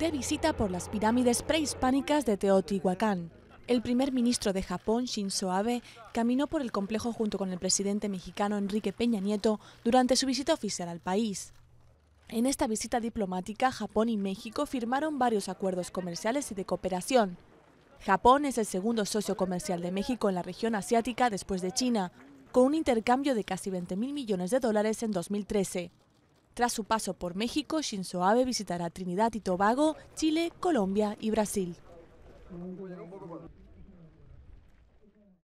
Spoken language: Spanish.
de visita por las pirámides prehispánicas de Teotihuacán. El primer ministro de Japón, Shinzo Abe, caminó por el complejo junto con el presidente mexicano Enrique Peña Nieto durante su visita oficial al país. En esta visita diplomática, Japón y México firmaron varios acuerdos comerciales y de cooperación. Japón es el segundo socio comercial de México en la región asiática después de China, con un intercambio de casi mil millones de dólares en 2013. Tras su paso por México, Shinzo Abe visitará Trinidad y Tobago, Chile, Colombia y Brasil.